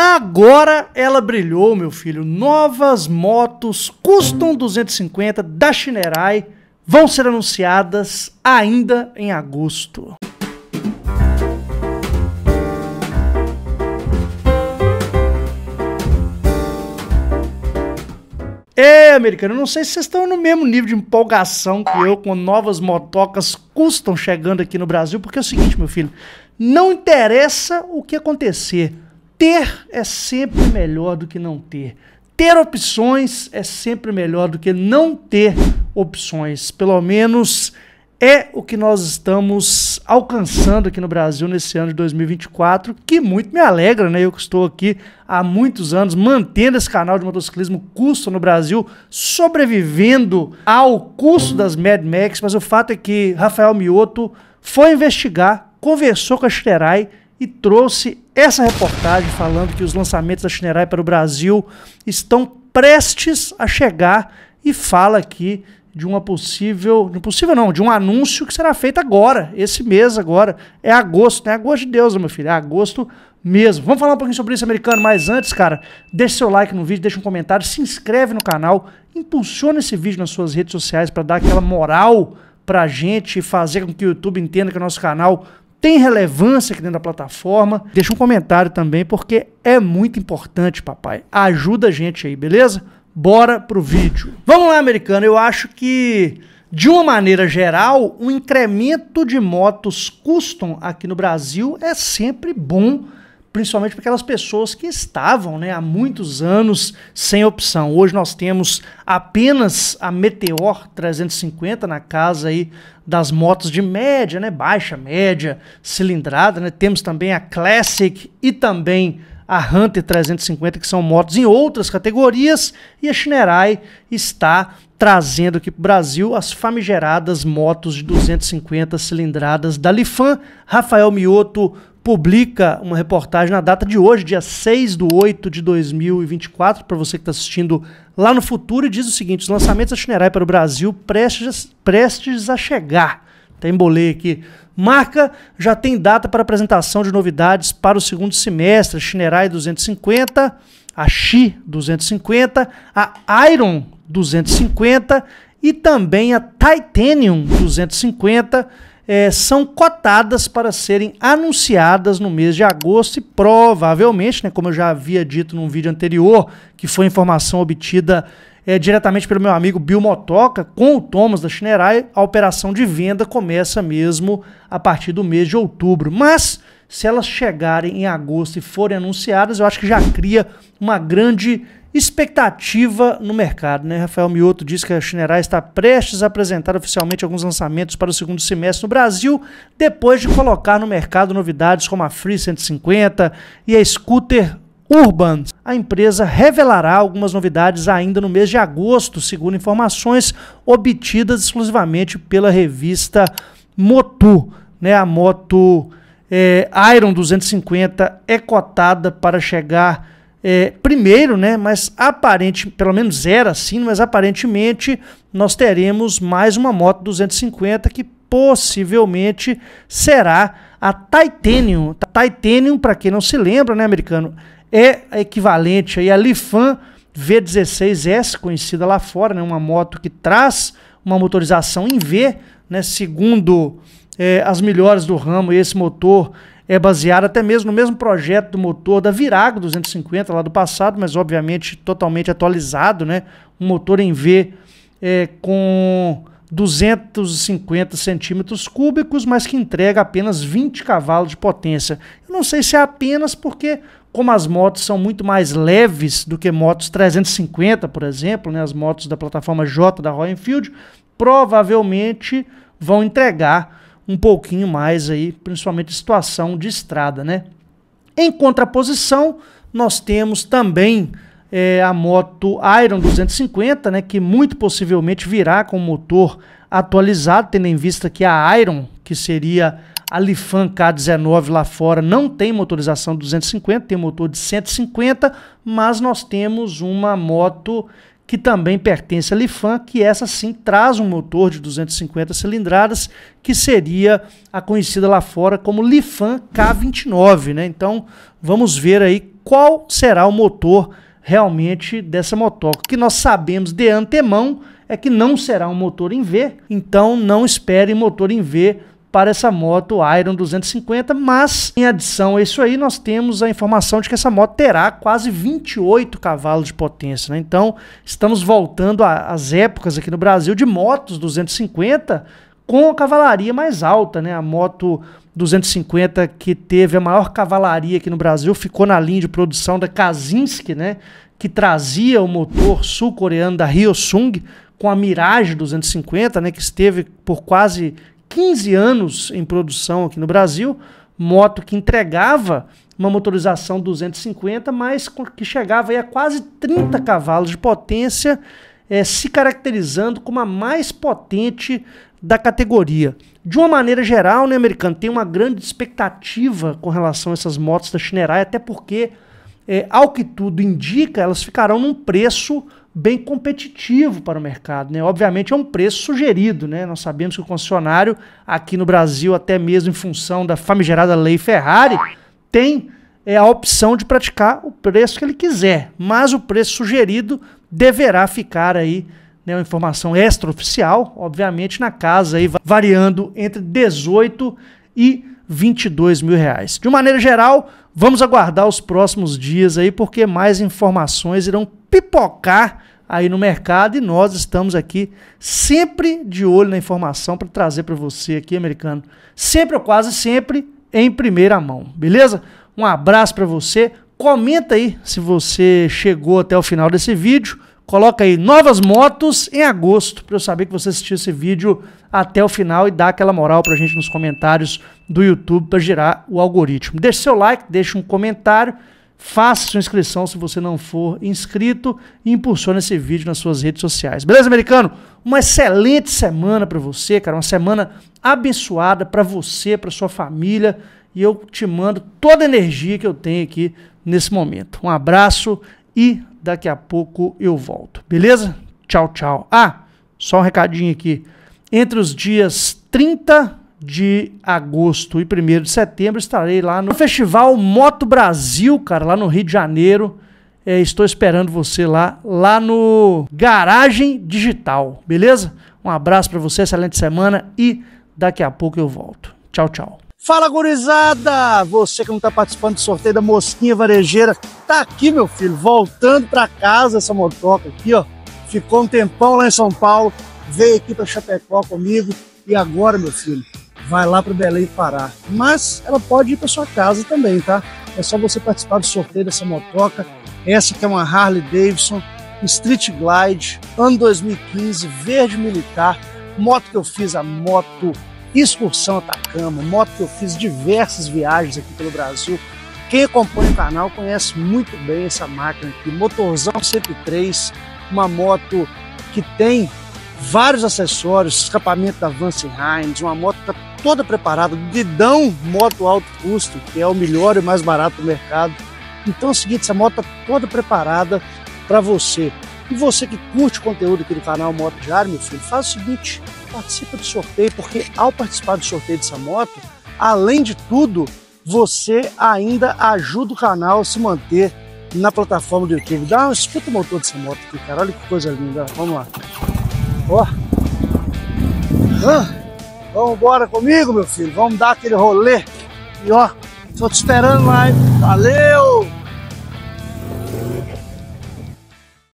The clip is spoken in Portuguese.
Agora ela brilhou, meu filho. Novas motos Custom 250 da Shinerai vão ser anunciadas ainda em agosto. É, americano, não sei se vocês estão no mesmo nível de empolgação que eu com novas motocas custom chegando aqui no Brasil, porque é o seguinte, meu filho, não interessa o que acontecer ter é sempre melhor do que não ter. Ter opções é sempre melhor do que não ter opções. Pelo menos é o que nós estamos alcançando aqui no Brasil nesse ano de 2024, que muito me alegra, né? Eu que estou aqui há muitos anos mantendo esse canal de motociclismo custo no Brasil, sobrevivendo ao custo das Mad Max, mas o fato é que Rafael Mioto foi investigar, conversou com a Shirai e trouxe essa reportagem falando que os lançamentos da Shinerai para o Brasil estão prestes a chegar e fala aqui de uma possível, não possível não, de um anúncio que será feito agora, esse mês agora, é agosto, não é agosto de Deus, meu filho, é agosto mesmo. Vamos falar um pouquinho sobre isso americano, mas antes, cara, deixa seu like no vídeo, deixa um comentário, se inscreve no canal, impulsiona esse vídeo nas suas redes sociais para dar aquela moral pra gente e fazer com que o YouTube entenda que é o nosso canal tem relevância aqui dentro da plataforma. Deixa um comentário também, porque é muito importante, papai. Ajuda a gente aí, beleza? Bora pro vídeo. Vamos lá, americano. Eu acho que, de uma maneira geral, o um incremento de motos custom aqui no Brasil é sempre bom principalmente para aquelas pessoas que estavam né, há muitos anos sem opção. Hoje nós temos apenas a Meteor 350 na casa aí das motos de média, né, baixa, média, cilindrada, né? Temos também a Classic e também a Hunter 350, que são motos em outras categorias, e a Shinerai está trazendo aqui para o Brasil as famigeradas motos de 250 cilindradas da Lifan. Rafael Mioto publica uma reportagem na data de hoje, dia 6 de 8 de 2024, para você que está assistindo lá no futuro, e diz o seguinte: os lançamentos da Shinerai para o Brasil prestes, prestes a chegar. Tem bolê aqui. Marca já tem data para apresentação de novidades para o segundo semestre. a Shinerai 250, a Xi 250, a Iron 250 e também a Titanium 250 é, são cotadas para serem anunciadas no mês de agosto e provavelmente, né, como eu já havia dito num vídeo anterior, que foi informação obtida é, diretamente pelo meu amigo Bill Motoca, com o Thomas da Shinerai, a operação de venda começa mesmo a partir do mês de outubro. Mas se elas chegarem em agosto e forem anunciadas, eu acho que já cria uma grande expectativa no mercado. Né? Rafael Mioto diz que a Chinerai está prestes a apresentar oficialmente alguns lançamentos para o segundo semestre no Brasil, depois de colocar no mercado novidades como a Free 150 e a Scooter Urban. A empresa revelará algumas novidades ainda no mês de agosto, segundo informações obtidas exclusivamente pela revista Motu. Né? A moto é, eh, Iron 250 é cotada para chegar é, primeiro, né? Mas aparente, pelo menos era assim, mas aparentemente nós teremos mais uma moto 250 que possivelmente será a Titanium. Titanium, para quem não se lembra, né, americano, é equivalente aí à Lifan V16S, conhecida lá fora, né, uma moto que traz uma motorização em V, né, segundo é, as melhores do ramo, esse motor é baseada até mesmo no mesmo projeto do motor da Virago 250 lá do passado, mas obviamente totalmente atualizado, né? Um motor em V é, com 250 centímetros cúbicos, mas que entrega apenas 20 cavalos de potência. Eu não sei se é apenas porque, como as motos são muito mais leves do que motos 350, por exemplo, né, as motos da plataforma J da Royal Enfield, provavelmente vão entregar um pouquinho mais aí, principalmente situação de estrada, né? Em contraposição, nós temos também é, a moto Iron 250, né, que muito possivelmente virá com motor atualizado, tendo em vista que a Iron, que seria a Lifan K19 lá fora, não tem motorização 250, tem motor de 150, mas nós temos uma moto que também pertence à Lifan, que essa sim traz um motor de 250 cilindradas, que seria a conhecida lá fora como Lifan K29, né? Então, vamos ver aí qual será o motor realmente dessa motoca. que nós sabemos de antemão é que não será um motor em V, então não espere motor em V para essa moto Iron 250, mas em adição a isso aí nós temos a informação de que essa moto terá quase 28 cavalos de potência, né? Então, estamos voltando às épocas aqui no Brasil de motos 250 com a cavalaria mais alta, né? A moto 250 que teve a maior cavalaria aqui no Brasil ficou na linha de produção da Kazinski, né? Que trazia o motor sul-coreano da Hyosung com a Mirage 250, né? Que esteve por quase 15 anos em produção aqui no Brasil, moto que entregava uma motorização 250, mas que chegava a quase 30 cavalos de potência, é, se caracterizando como a mais potente da categoria. De uma maneira geral, né, americano, tem uma grande expectativa com relação a essas motos da Shinerai, até porque, é, ao que tudo indica, elas ficarão num preço bem competitivo para o mercado. Né? Obviamente é um preço sugerido. Né? Nós sabemos que o concessionário, aqui no Brasil, até mesmo em função da famigerada lei Ferrari, tem é, a opção de praticar o preço que ele quiser. Mas o preço sugerido deverá ficar aí, né, uma informação extraoficial, obviamente na casa, aí, variando entre 18 e 22 mil reais. De maneira geral, vamos aguardar os próximos dias aí, porque mais informações irão pipocar aí no mercado e nós estamos aqui sempre de olho na informação para trazer para você aqui, americano, sempre ou quase sempre em primeira mão, beleza? Um abraço para você. Comenta aí se você chegou até o final desse vídeo. Coloca aí novas motos em agosto para eu saber que você assistiu esse vídeo até o final e dá aquela moral para a gente nos comentários do YouTube para girar o algoritmo. Deixe seu like, deixe um comentário. Faça sua inscrição se você não for inscrito e impulsione esse vídeo nas suas redes sociais. Beleza, americano? Uma excelente semana para você, cara. Uma semana abençoada para você, para sua família. E eu te mando toda a energia que eu tenho aqui nesse momento. Um abraço e daqui a pouco eu volto. Beleza? Tchau, tchau. Ah, só um recadinho aqui. Entre os dias 30 de agosto e 1 de setembro estarei lá no Festival Moto Brasil, cara, lá no Rio de Janeiro. É, estou esperando você lá, lá no Garagem Digital, beleza? Um abraço para você, excelente semana e daqui a pouco eu volto. Tchau, tchau. Fala, gurizada! Você que não está participando do sorteio da Mosquinha Varejeira, tá aqui, meu filho, voltando para casa essa motoca aqui, ó. Ficou um tempão lá em São Paulo, veio aqui para Chapecó comigo e agora, meu filho, vai lá para Belém Pará. Mas ela pode ir para sua casa também, tá? É só você participar do sorteio dessa motoca. Essa que é uma Harley Davidson Street Glide, ano 2015, verde militar. Moto que eu fiz a moto excursão Atacama, moto que eu fiz diversas viagens aqui pelo Brasil. Quem acompanha o canal conhece muito bem essa máquina aqui, motorzão 103, uma moto que tem vários acessórios, escapamento da Vance Hines, uma moto que está toda preparada, Didão Moto Alto Custo, que é o melhor e mais barato do mercado. Então é o seguinte, essa moto está toda preparada para você. E você que curte o conteúdo aqui do canal Moto Diário, meu filho, faz o seguinte, participa do sorteio, porque ao participar do sorteio dessa moto, além de tudo, você ainda ajuda o canal a se manter na plataforma do YouTube. Dá uma escuta o motor dessa moto aqui, cara. Olha que coisa linda. Vamos lá. Ó. Oh. Ah. Vamos embora comigo, meu filho. Vamos dar aquele rolê. E ó, tô te esperando lá, hein? Valeu!